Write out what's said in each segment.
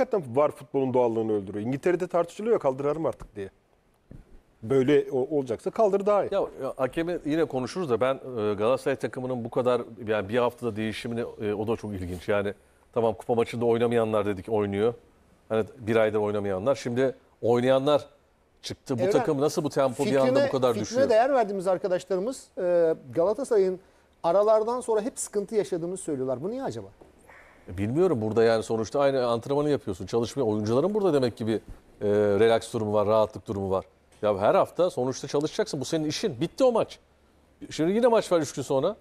hakikaten var futbolun doğallığını öldürüyor. İngiltere'de tartışılıyor kaldırarım artık diye. Böyle olacaksa kaldır daha iyi. Ya, ya hakemi yine konuşuruz da ben e, Galatasaray takımının bu kadar yani bir haftada değişimini e, o da çok ilginç. Yani tamam kupa maçında oynamayanlar dedik oynuyor. Hani bir aydır oynamayanlar. Şimdi oynayanlar çıktı. Bu Evren, takım nasıl bu tempo fikrine, bir anda bu kadar düşüyor? Fikrine değer verdiğimiz arkadaşlarımız e, Galatasaray'ın aralardan sonra hep sıkıntı yaşadığını söylüyorlar. Bu niye acaba? Bilmiyorum burada yani sonuçta aynı antrenmanı yapıyorsun. Çalışmıyor. Oyuncuların burada demek ki bir e, relax durumu var, rahatlık durumu var. Ya her hafta sonuçta çalışacaksın. Bu senin işin. Bitti o maç. Şimdi yine maç var 3 gün sonra.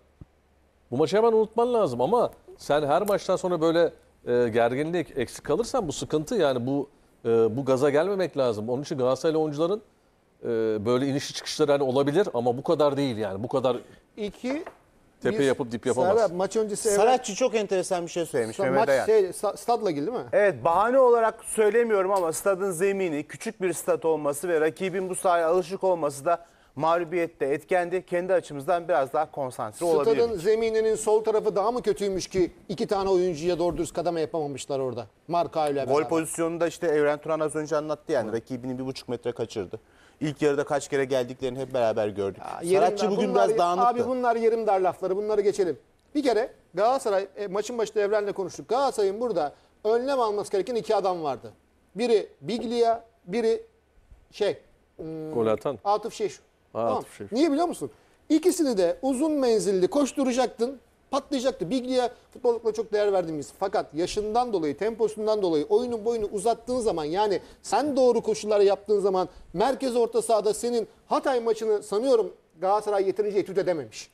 Bu maçı hemen unutman lazım ama sen her maçtan sonra böyle e, gerginlik eksik kalırsan bu sıkıntı yani bu e, bu gaza gelmemek lazım. Onun için Galatasaraylı oyuncuların e, böyle inişi çıkışları hani olabilir ama bu kadar değil yani. Bu kadar İki, Tepe yapıp dip yapamaz. Serdar maç öncesi evvel- Saratçı çok enteresan bir şey söylemiş. Mehmet maç şey, stadla girdi mi? Evet bahane olarak söylemiyorum ama stadın zemini küçük bir stat olması ve rakibin bu sahaya alışık olması da mağlubiyette etkendi. Kendi açımızdan biraz daha konsantre Stadın olabilir. zemininin sol tarafı daha mı kötüymüş ki iki tane oyuncuya doğru dürüst kademe yapamamışlar orada. Marka ile Gol pozisyonunda işte Evren Turan az önce anlattı yani rakibini bir buçuk metre kaçırdı. İlk yarıda kaç kere geldiklerini hep beraber gördük. Ya, Saratçı bugün bunlar, biraz dağınıktı. Abi bunlar yerim dar lafları. Bunları geçelim. Bir kere Galatasaray e, maçın başında Evren'le konuştuk. Galatasaray'ın burada önlem alması gereken iki adam vardı. Biri Biglia, biri şey hmm, gol atan Atıf Şeş. Ha, tamam. Atıf Şeş. Niye biliyor musun? İkisini de uzun menzilli koşturacaktın patlayacaktı. Biglia futbolda çok değer verdiğimiz fakat yaşından dolayı, temposundan dolayı oyunun boyunu uzattığın zaman yani sen doğru koşulları yaptığın zaman merkez orta sahada senin Hatay maçını sanıyorum Galatasaray yeterince etüt edememiş.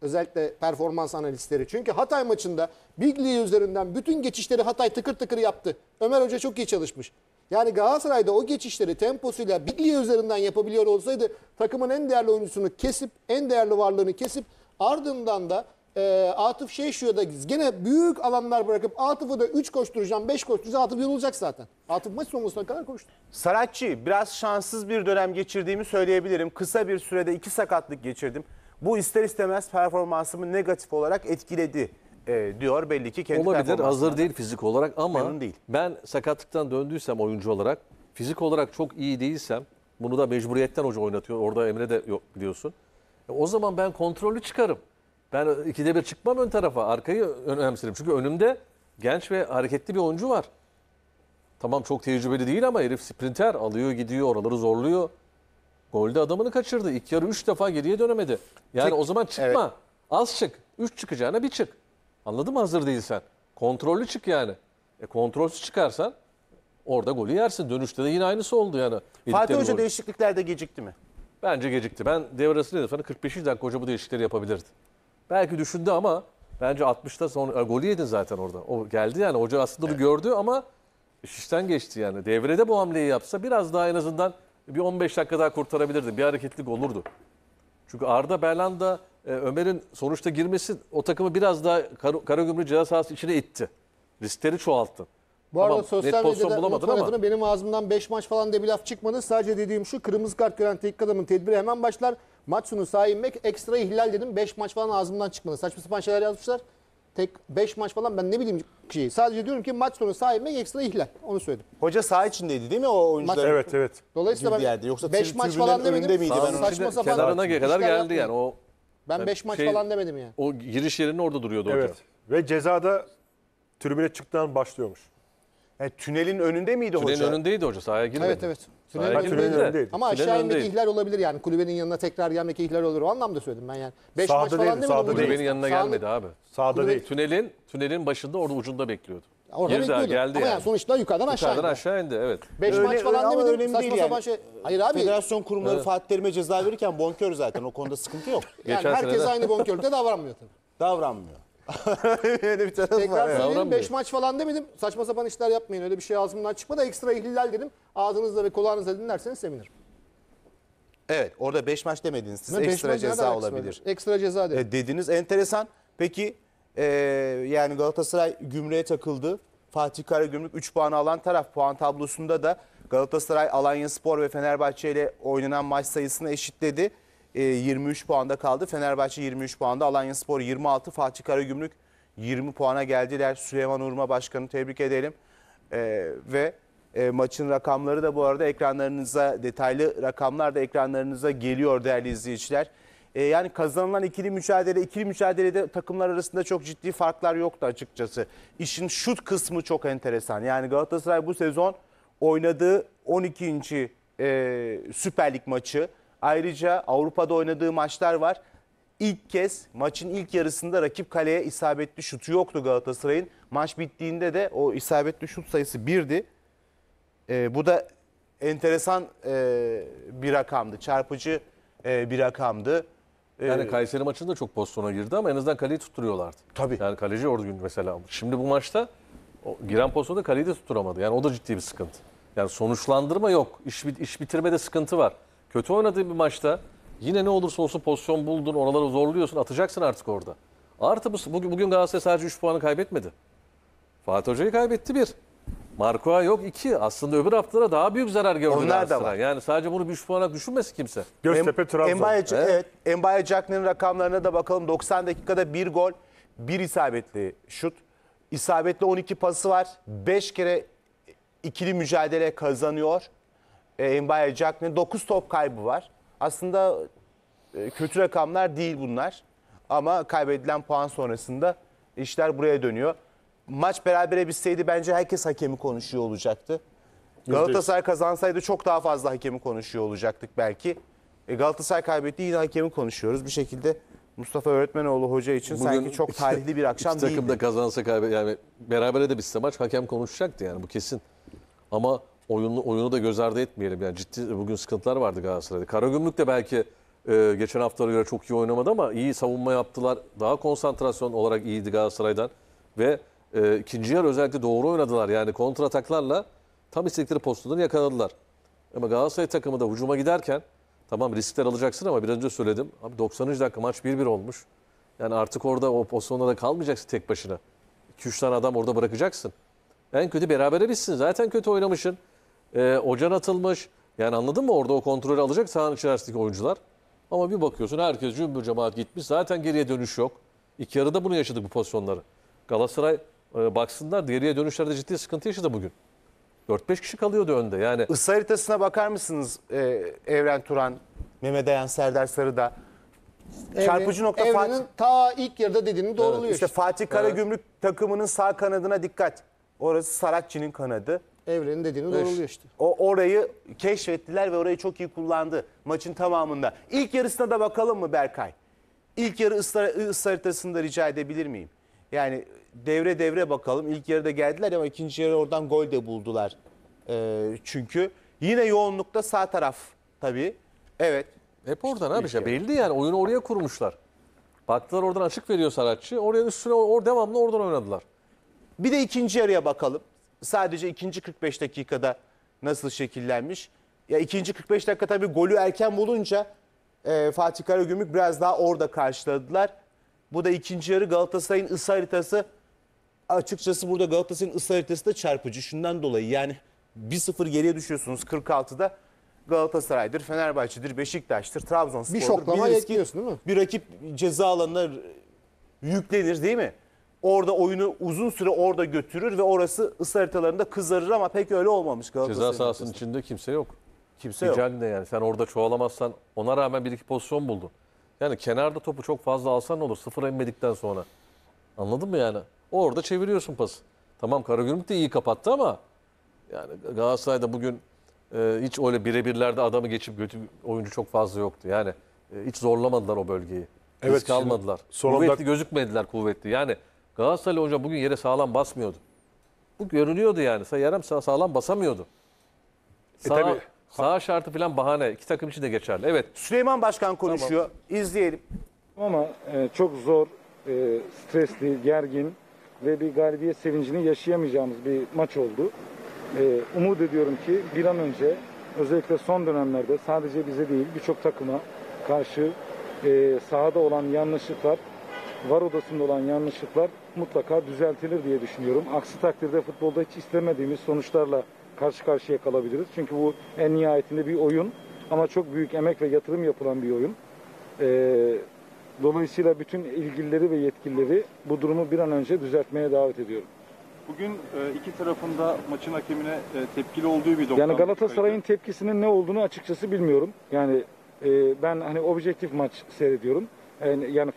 Özellikle performans analistleri. Çünkü Hatay maçında Biglia üzerinden bütün geçişleri Hatay tıkır tıkır yaptı. Ömer Hoca çok iyi çalışmış. Yani Galatasaray'da o geçişleri temposuyla Biglia üzerinden yapabiliyor olsaydı takımın en değerli oyuncusunu kesip en değerli varlığını kesip Ardından da e, Atıf şey şuya da gene büyük alanlar bırakıp Atıf'ı da 3 koşturacağım 5 koşturacağım Atıf yorulacak zaten. Atıf maç sonuna kadar koştu. Saratçı biraz şanssız bir dönem geçirdiğimi söyleyebilirim. Kısa bir sürede 2 sakatlık geçirdim. Bu ister istemez performansımı negatif olarak etkiledi e, diyor belli ki kendi Olabilir hazır değil fizik olarak ama değil. ben sakatlıktan döndüysem oyuncu olarak fizik olarak çok iyi değilsem bunu da mecburiyetten hoca oynatıyor. Orada Emre de yok biliyorsun. E, o zaman ben kontrolü çıkarım. Ben e, ikide bir çıkmam ön tarafa. Arkayı önemserim. Çünkü önümde genç ve hareketli bir oyuncu var. Tamam çok tecrübeli değil ama herif sprinter alıyor gidiyor oraları zorluyor. Golde adamını kaçırdı. İlk yarı 3 defa geriye dönemedi. Yani Çık. o zaman çıkma. Evet. Az çık. 3 çıkacağına bir çık. Anladın mı hazır değilsen? Kontrollü çık yani. E kontrolsüz çıkarsan orada golü yersin. Dönüşte de yine aynısı oldu yani. Fatih Hoca golü. değişikliklerde gecikti mi? Bence gecikti. Ben devre arası dedim sana 45. dakika bu değişiklikleri yapabilirdi. Belki düşündü ama bence 60'ta sonra e, golü yedin zaten orada. O geldi yani hoca aslında evet. gördü ama işten geçti yani. Devrede bu hamleyi yapsa biraz daha en azından bir 15 dakika daha kurtarabilirdi. Bir hareketlik olurdu. Çünkü Arda Berlanda e, Ömer'in sonuçta girmesi o takımı biraz daha kar Karagümrük ceza sahası içine itti. Riskleri çoğalttı. Bu arada Tamam, net sosyal medyada bulamadın ama- benim ağzımdan 5 maç falan diye bir laf çıkmadı. Sadece dediğim şu kırmızı kart gören teknik adamın tedbiri hemen başlar. Maç sonu sahaya inmek ekstra ihlal dedim. 5 maç falan ağzımdan çıkmadı. Saçma sapan şeyler yazmışlar. Tek 5 maç falan ben ne bileyim şeyi. Sadece diyorum ki maç sonu sahaya inmek ekstra ihlal. Onu söyledim. Hoca saha içindeydi değil mi o oyuncular? Evet evet. Dolayısıyla ben yerde. Yoksa 5 maç falan demedim. önünde miydi? Ben Saçma sapan Kenarına işler kadar geldi yani. O Ben 5 maç şey- falan demedim yani. o giriş yerinin orada duruyordu hoca. Evet. Ve cezada tribüne çıktıktan başlıyormuş. E, tünelin önünde miydi Tünelin hoca? önündeydi hoca sahaya girmedi. Evet evet. Tünelin Sahaya girmedi. önündeydi. önündeydi. Ama Tünelin aşağı inmek önündeydi. ihlal olabilir yani. Kulübenin yanına tekrar gelmek ihlal olur. O anlamda söyledim ben yani. 5 Sahada maç falan değil, değildi, sahada demedim. Kulübenin yanına Sağ- gelmedi abi. Sağda değil. Tünelin tünelin başında orada ucunda bekliyordu. Orada Girdi bekliyordu. geldi Ama yani. sonuçta yukarıdan aşağı Yukarıdan indi. aşağı indi evet. Beş Öyle- maç falan ama demedim. önemli değil sapan yani. şey. Hayır abi. Federasyon kurumları Fatih Terim'e ceza verirken bonkör zaten o konuda sıkıntı yok. Yani Geçen herkes seneden- aynı bonkörlükte davranmıyor tabii. Davranmıyor. öyle bir taraf Tekrar var. ya. 5 maç falan demedim. Saçma sapan işler yapmayın. Öyle bir şey ağzımdan çıkmadı. Ekstra ihlal dedim. Ağzınızla ve kulağınızla dinlerseniz sevinirim. Evet orada 5 maç demediniz siz Beş ekstra maç ne ceza kadar ekstra olabilir. Şey? Ekstra ceza dedim. E, dediniz enteresan. Peki e, yani Galatasaray gümrüğe takıldı. Fatih Karagümrük 3 puanı alan taraf puan tablosunda da Galatasaray, Alanya Spor ve Fenerbahçe ile oynanan maç sayısını eşitledi. 23 e, puanda kaldı. Fenerbahçe 23 puanda, Alanya Spor 26, Fatih Karagümrük 20 puana geldiler. Süleyman Urma Başkanı tebrik edelim. Ee, ve e, maçın rakamları da bu arada ekranlarınıza, detaylı rakamlar da ekranlarınıza geliyor değerli izleyiciler. E, yani kazanılan ikili mücadele, ikili mücadelede takımlar arasında çok ciddi farklar yoktu açıkçası. İşin şut kısmı çok enteresan. Yani Galatasaray bu sezon oynadığı 12. E, Süper Lig maçı Ayrıca Avrupa'da oynadığı maçlar var. İlk kez maçın ilk yarısında rakip kaleye isabetli şutu yoktu Galatasaray'ın. Maç bittiğinde de o isabetli şut sayısı birdi. E, bu da enteresan e, bir rakamdı. Çarpıcı e, bir rakamdı. Ee, yani Kayseri maçında çok pozisyona girdi ama en azından kaleyi tutturuyorlardı. Tabii. Yani kaleci orada gün mesela Şimdi bu maçta o giren pozisyonda kaleyi de tutturamadı. Yani o da ciddi bir sıkıntı. Yani sonuçlandırma yok. İş, iş bitirmede sıkıntı var. Kötü oynadığın bir maçta yine ne olursa olsun pozisyon buldun, oraları zorluyorsun, atacaksın artık orada. Artı bugün, bugün Galatasaray sadece 3 puanı kaybetmedi. Fatih Hoca'yı kaybetti bir. Markoa yok iki. Aslında öbür haftalara daha büyük zarar gördü Onlar Da var. Yani sadece bunu 3 puanak düşünmesi kimse. Göztepe, Trabzon. Embaye, evet. Embaye Jack'ın rakamlarına da bakalım. 90 dakikada bir gol, bir isabetli şut. İsabetli 12 pası var. 5 kere ikili mücadele kazanıyor e, Mbaye Cagney 9 top kaybı var. Aslında e, kötü rakamlar değil bunlar. Ama kaybedilen puan sonrasında işler buraya dönüyor. Maç berabere bitseydi bence herkes hakemi konuşuyor olacaktı. Galatasaray kazansaydı çok daha fazla hakemi konuşuyor olacaktık belki. E, Galatasaray kaybetti yine hakemi konuşuyoruz. Bir şekilde Mustafa Öğretmenoğlu hoca için Bugün sanki çok işte, tarihli bir akşam değil. takım da kazansa kaybeder. Yani berabere de bitse maç hakem konuşacaktı yani bu kesin. Ama oyunu, oyunu da göz ardı etmeyelim. Yani ciddi bugün sıkıntılar vardı Galatasaray'da. Karagümrük de belki e, geçen haftalara göre çok iyi oynamadı ama iyi savunma yaptılar. Daha konsantrasyon olarak iyiydi Galatasaray'dan. Ve e, ikinci yarı özellikle doğru oynadılar. Yani kontrataklarla tam istedikleri postaları yakaladılar. Ama Galatasaray takımı da hücuma giderken tamam riskler alacaksın ama biraz önce söyledim. Abi 90. dakika maç 1-1 olmuş. Yani artık orada o pozisyonlara kalmayacaksın tek başına. 2-3 tane adam orada bırakacaksın. En kötü berabere bitsin. Zaten kötü oynamışsın e, ee, Ocan atılmış. Yani anladın mı orada o kontrolü alacak sahanın içerisindeki oyuncular. Ama bir bakıyorsun herkes cümbür cemaat gitmiş. Zaten geriye dönüş yok. İlk yarıda bunu yaşadık bu pozisyonları. Galatasaray e, baksınlar geriye dönüşlerde ciddi sıkıntı yaşadı bugün. 4-5 kişi kalıyordu önde yani. Isı haritasına bakar mısınız e, Evren Turan, Mehmet Ayan, Serdar Sarı'da? Çarpıcı nokta Evrenin Fatih. ta ilk yarıda dediğini doğruluyor. İşte Fatih Karagümrük takımının sağ kanadına dikkat. Orası Saratçı'nın kanadı. Evrenin dediğini evet. doğruluyor işte. O orayı keşfettiler ve orayı çok iyi kullandı maçın tamamında. İlk yarısına da bakalım mı Berkay? İlk yarı ısı haritasını da rica edebilir miyim? Yani devre devre bakalım. İlk yarıda geldiler ama ikinci yarı oradan gol de buldular. Ee, çünkü yine yoğunlukta sağ taraf tabii. Evet. Hep oradan abi şey. Belli yani oyunu oraya kurmuşlar. Baktılar oradan açık veriyor Saratçı. Oraya üstüne or devamlı oradan oynadılar. Bir de ikinci yarıya bakalım sadece ikinci 45 dakikada nasıl şekillenmiş? Ya ikinci 45 dakika tabii golü erken bulunca e, Fatih Karagümrük biraz daha orada karşıladılar. Bu da ikinci yarı Galatasaray'ın ısı haritası. Açıkçası burada Galatasaray'ın ısı haritası da çarpıcı. Şundan dolayı yani 1-0 geriye düşüyorsunuz 46'da. Galatasaray'dır, Fenerbahçe'dir, Beşiktaş'tır, Trabzonspor'dur. Bir şoklama bir riski, değil mi? Bir rakip ceza alanına yüklenir değil mi? orada oyunu uzun süre orada götürür ve orası ısı haritalarında kızarır ama pek öyle olmamış Ceza Galatasaray'ın. sahasının içinde kimse yok. Kimse yok. Ticalinde yani sen orada çoğalamazsan ona rağmen bir iki pozisyon buldu. Yani kenarda topu çok fazla alsan ne olur sıfır inmedikten sonra. Anladın mı yani? Orada çeviriyorsun pası. Tamam Karagümrük de iyi kapattı ama yani Galatasaray'da bugün e, hiç öyle birebirlerde adamı geçip götü oyuncu çok fazla yoktu. Yani e, hiç zorlamadılar o bölgeyi. Evet, Evet, Risk almadılar. kuvvetli anda- gözükmediler kuvvetli. Yani Galatasaraylı hoca bugün yere sağlam basmıyordu. Bu görülüyordu yani. Yarım sağ, sağlam basamıyordu. E sağ, e sağ şartı falan bahane. İki takım için de geçerli. Evet. Süleyman Başkan konuşuyor. Tamam. İzleyelim. Ama e, çok zor, e, stresli, gergin ve bir galibiyet sevincini yaşayamayacağımız bir maç oldu. E, umut ediyorum ki bir an önce özellikle son dönemlerde sadece bize değil birçok takıma karşı e, sahada olan yanlışlıklar var odasında olan yanlışlıklar mutlaka düzeltilir diye düşünüyorum. Aksi takdirde futbolda hiç istemediğimiz sonuçlarla karşı karşıya kalabiliriz. Çünkü bu en nihayetinde bir oyun ama çok büyük emek ve yatırım yapılan bir oyun. Ee, dolayısıyla bütün ilgilileri ve yetkilileri bu durumu bir an önce düzeltmeye davet ediyorum. Bugün e, iki tarafında maçın hakemine e, tepkili olduğu bir nokta. Yani Galatasaray'ın tepkisinin ne olduğunu açıkçası bilmiyorum. Yani e, ben hani objektif maç seyrediyorum. Yani, yani